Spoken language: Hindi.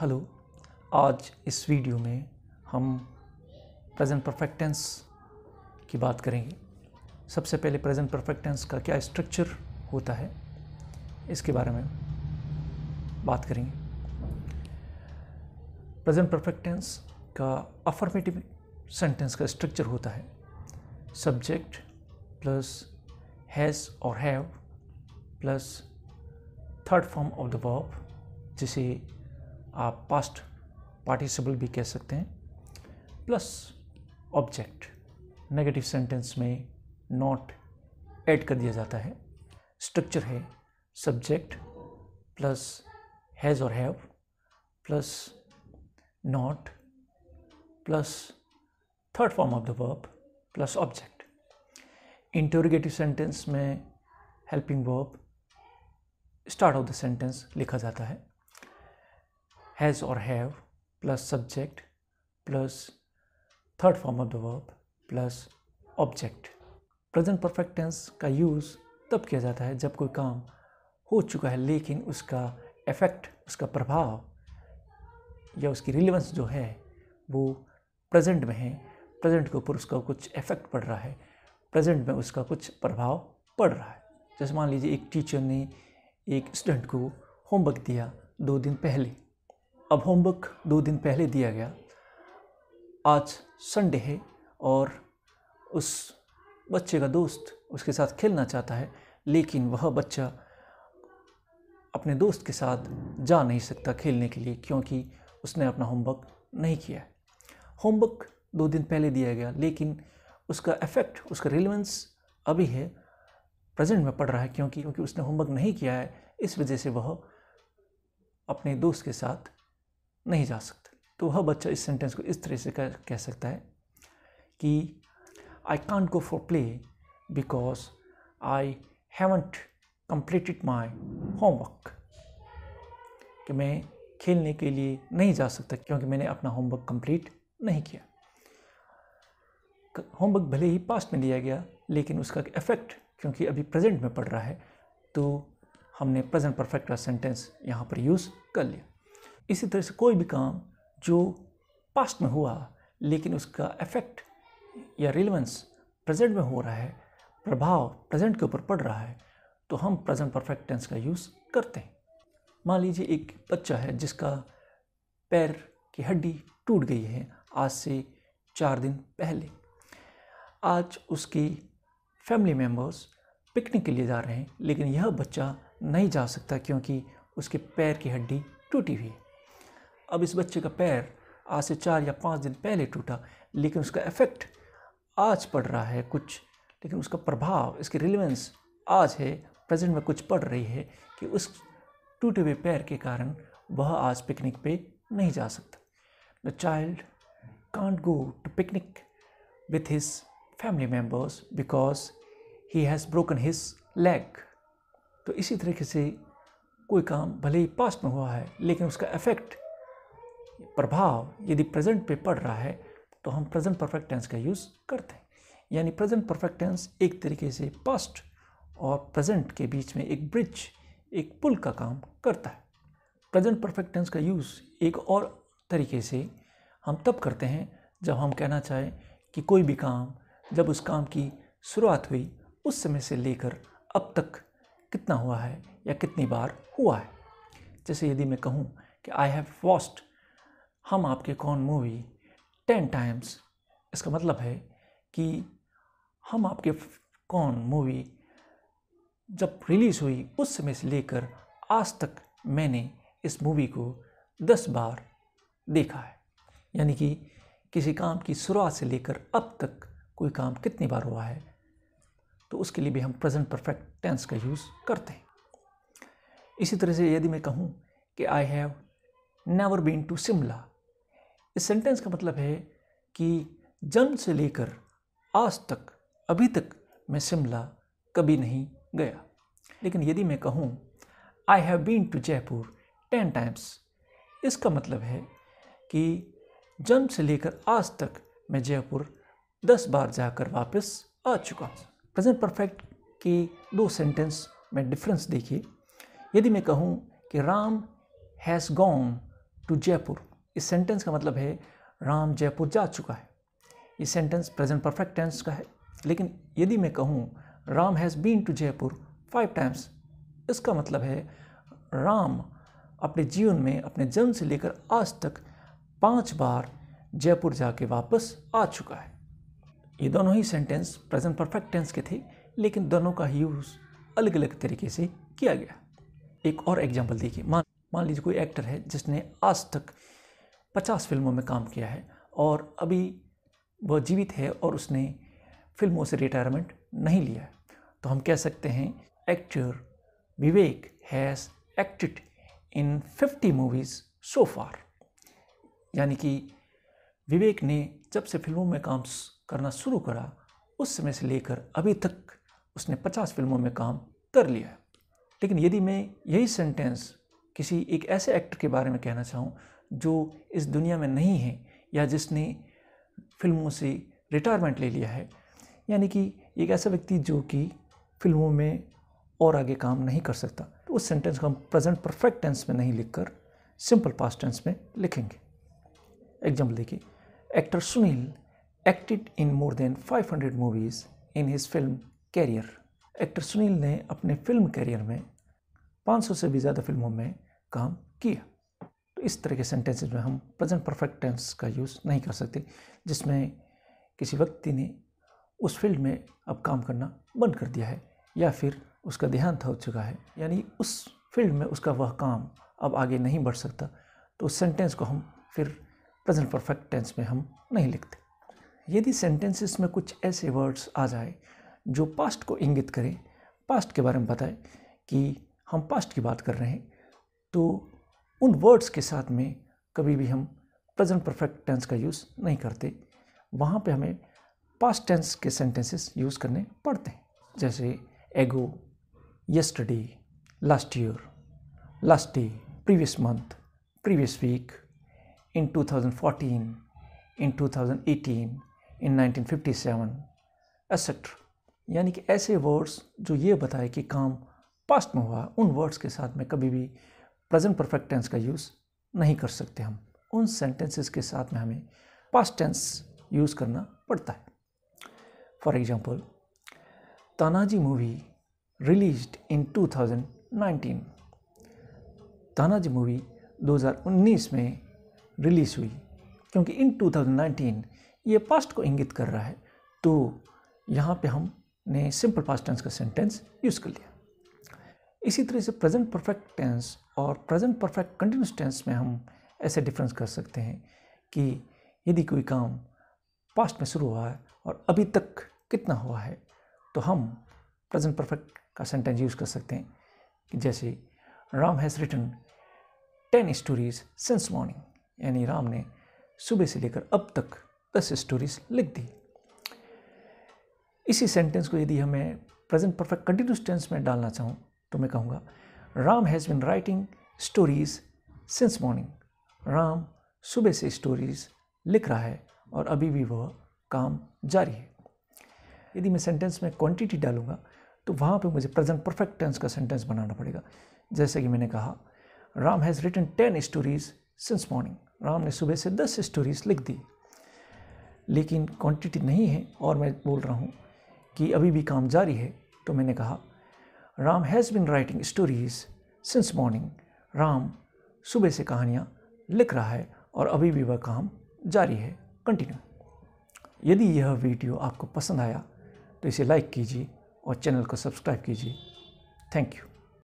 हेलो आज इस वीडियो में हम प्रेजेंट परफेक्ट टेंस की बात करेंगे सबसे पहले प्रेजेंट परफेक्ट टेंस का क्या स्ट्रक्चर होता है इसके बारे में बात करेंगे प्रेजेंट परफेक्ट टेंस का अफर्मेटिव सेंटेंस का स्ट्रक्चर होता है सब्जेक्ट प्लस हैज़ और have plus third form of the verb जिसे आप पास्ट पार्टिसिपल भी कह सकते हैं प्लस ऑब्जेक्ट नेगेटिव सेंटेंस में नॉट ऐड कर दिया जाता है स्ट्रक्चर है सब्जेक्ट प्लस हैज़ और have plus not plus third form of the verb plus object interrogative sentence में helping verb start of the sentence लिखा जाता है has or have plus subject plus third form of the verb plus object present perfect tense का यूज़ तब किया जाता है जब कोई काम हो चुका है लेकिन उसका इफेक्ट उसका प्रभाव या उसकी रिलेवेंस जो है वो प्रेजेंट में है प्रेजेंट के ऊपर उसका कुछ इफेक्ट पड़ रहा है प्रेजेंट में उसका कुछ प्रभाव पड़ रहा है जैसे मान लीजिए एक टीचर ने एक स्टूडेंट को होमवर्क दिया दो दिन पहले अब होमवर्क दो दिन पहले दिया गया आज संडे है और उस बच्चे का दोस्त उसके साथ खेलना चाहता है लेकिन वह बच्चा अपने दोस्त के साथ जा नहीं सकता खेलने के लिए क्योंकि उसने अपना होमवर्क नहीं किया है होमवर्क दो दिन पहले दिया गया लेकिन उसका इफ़ेक्ट उसका रिलेवेंस अभी है प्रेजेंट में पड़ रहा है क्योंकि क्योंकि उसने होमवर्क नहीं किया है इस वजह से वह अपने दोस्त के साथ नहीं जा सकता तो वह बच्चा इस सेंटेंस को इस तरह से कह, कह सकता है कि I can't go for play because I haven't completed my homework कि मैं खेलने के लिए नहीं जा सकता क्योंकि मैंने अपना होमवर्क कंप्लीट नहीं किया होमवर्क भले ही पास्ट में लिया गया लेकिन उसका इफेक्ट क्योंकि अभी प्रेजेंट में पड़ रहा है तो हमने प्रेजेंट परफेक्ट का सेंटेंस यहाँ पर यूज़ कर लिया इसी तरह से कोई भी काम जो पास्ट में हुआ लेकिन उसका इफेक्ट या रिलेवेंस प्रेजेंट में हो रहा है प्रभाव प्रेजेंट के ऊपर पड़ रहा है तो हम प्रेजेंट परफेक्ट टेंस का यूज़ करते हैं मान लीजिए एक बच्चा है जिसका पैर की हड्डी टूट गई है आज से चार दिन पहले आज उसकी फैमिली मेम्बर्स पिकनिक के लिए जा रहे हैं लेकिन यह बच्चा नहीं जा सकता क्योंकि उसके पैर की हड्डी टूटी हुई है अब इस बच्चे का पैर आज से चार या पाँच दिन पहले टूटा लेकिन उसका इफ़ेक्ट आज पड़ रहा है कुछ लेकिन उसका प्रभाव इसकी रिलेवेंस आज है प्रेजेंट में कुछ पड़ रही है कि उस टूटे हुए पैर के कारण वह आज पिकनिक पे नहीं जा सकता the child can't go to picnic with his family members because he has broken his leg तो इसी तरीके से कोई काम भले ही पास्ट में हुआ है लेकिन उसका इफ़ेक्ट प्रभाव यदि प्रेजेंट पे पड़ रहा है तो हम प्रेजेंट परफेक्ट टेंस का यूज़ करते हैं यानी प्रेजेंट परफेक्ट टेंस एक तरीके से पास्ट और प्रेजेंट के बीच में एक ब्रिज एक पुल का काम करता है प्रेजेंट परफेक्ट टेंस का यूज़ एक और तरीके से हम तब करते हैं जब हम कहना चाहें कि कोई भी काम जब उस काम की शुरुआत हुई उस समय से लेकर अब तक कितना हुआ है या कितनी बार हुआ है जैसे यदि मैं कहूँ कि आई हैव वॉस्ट हम आपके कौन मूवी टेन टाइम्स इसका मतलब है कि हम आपके कौन मूवी जब रिलीज़ हुई उस समय से लेकर आज तक मैंने इस मूवी को दस बार देखा है यानी कि किसी काम की शुरुआत से लेकर अब तक कोई काम कितनी बार हुआ है तो उसके लिए भी हम प्रेजेंट परफेक्ट टेंस का यूज़ करते हैं इसी तरह से यदि मैं कहूँ कि I have never been to Shimla इस सेंटेंस का मतलब है कि जन्म से लेकर आज तक अभी तक मैं शिमला कभी नहीं गया लेकिन यदि मैं कहूँ I have been to Jaipur ten times इसका मतलब है कि जन्म से लेकर आज तक मैं जयपुर दस बार जाकर वापस आ चुका हूँ प्रेजेंट परफेक्ट के दो सेंटेंस में डिफरेंस देखिए यदि मैं कहूँ कि Ram has gone to Jaipur इस सेंटेंस का मतलब है राम जयपुर जा चुका है ये सेंटेंस प्रेजेंट परफेक्ट टेंस का है लेकिन यदि मैं कहूँ Ram has been to Jaipur five times इसका मतलब है राम अपने जीवन में अपने जन्म से लेकर आज तक पांच बार जयपुर जाके वापस आ चुका है ये दोनों ही सेंटेंस प्रेजेंट परफेक्ट टेंस के थे लेकिन दोनों का यूज़ अलग अलग तरीके से किया गया एक और एग्जाम्पल देखिए मान मान लीजिए कोई एक्टर है जिसने आज तक पचास फिल्मों में काम किया है और अभी वह जीवित है और उसने फिल्मों से रिटायरमेंट नहीं लिया है तो हम कह सकते हैं actor Vivek has acted in fifty movies so far यानी कि विवेक ने जब से फिल्मों में काम करना शुरू करा उस समय से लेकर अभी तक उसने पचास फिल्मों में काम कर लिया है लेकिन यदि मैं यही सेंटेंस किसी एक ऐसे एक्टर के बारे में कहना चाहूँ जो इस दुनिया में नहीं है या जिसने फिल्मों से रिटायरमेंट ले लिया है यानी कि एक ऐसा व्यक्ति जो कि फिल्मों में और आगे काम नहीं कर सकता तो उस सेंटेंस को हम प्रेजेंट परफेक्ट टेंस में नहीं लिखकर सिंपल पास्ट टेंस में लिखेंगे एग्जाम्पल देखिए actor Sunil acted in more than 500 movies in his film career actor Sunil ने अपने फिल्म कैरियर में 500 से भी ज़्यादा फिल्मों में काम किया इस तरह के सेंटेंसेज में हम प्रेजेंट परफेक्ट टेंस का यूज़ नहीं कर सकते जिसमें किसी व्यक्ति ने उस फील्ड में अब काम करना बंद कर दिया है या फिर उसका देहांत हो चुका है यानी उस फील्ड में उसका वह काम अब आगे नहीं बढ़ सकता तो उस सेंटेंस को हम फिर प्रेजेंट परफेक्ट टेंस में हम नहीं लिखते यदि सेंटेंसेस में कुछ ऐसे वर्ड्स आ जाए जो पास्ट को इंगित करें पास्ट के बारे में बताएं कि हम पास्ट की बात कर रहे हैं तो उन वर्ड्स के साथ में कभी भी हम प्रेजेंट परफेक्ट टेंस का यूज़ नहीं करते वहाँ पे हमें पास्ट टेंस के सेंटेंसेस यूज़ करने पड़ते हैं जैसे ago yesterday last year last day previous month previous week in 2014, in 2018, in 1957, etc. यानी कि ऐसे वर्ड्स जो ये बताए कि काम पास्ट में हुआ उन वर्ड्स के साथ में कभी भी प्रेजेंट परफेक्ट टेंस का यूज़ नहीं कर सकते हम उन सेंटेंसेस के साथ में हमें पास्ट टेंस यूज़ करना पड़ता है for example Tanaji movie released in 2019 Tanaji movie 2019 में रिलीज़ हुई क्योंकि इन 2019 ये पास्ट को इंगित कर रहा है तो यहाँ पे हमने सिंपल पास्ट टेंस का सेंटेंस यूज़ कर लिया इसी तरह से प्रेजेंट परफेक्ट टेंस और प्रेजेंट परफेक्ट कंटिन्यूस टेंस में हम ऐसे डिफरेंस कर सकते हैं कि यदि कोई काम पास्ट में शुरू हुआ है और अभी तक कितना हुआ है तो हम प्रेजेंट परफेक्ट का सेंटेंस यूज़ कर सकते हैं कि जैसे Ram has written ten stories since morning यानी राम ने सुबह से लेकर अब तक दस स्टोरीज लिख दी इसी सेंटेंस को यदि हमें प्रेजेंट परफेक्ट कंटिन्यूस टेंस में डालना चाहूँ तो मैं कहूँगा Ram has been writing stories since morning Ram सुबह से स्टोरीज़ लिख रहा है और अभी भी वह काम जारी है यदि मैं सेंटेंस में क्वांटिटी डालूंगा तो वहाँ पे मुझे प्रेजेंट परफेक्ट टेंस का सेंटेंस बनाना पड़ेगा जैसे कि मैंने कहा Ram has written ten stories since morning Ram ने सुबह से दस स्टोरीज़ लिख दी लेकिन क्वांटिटी नहीं है और मैं बोल रहा हूँ कि अभी भी काम जारी है तो मैंने कहा Ram has been writing stories since morning Ram सुबह से कहानियाँ लिख रहा है और अभी भी वह काम जारी है कंटिन्यू यदि यह वीडियो आपको पसंद आया तो इसे लाइक कीजिए और चैनल को सब्सक्राइब कीजिए थैंक यू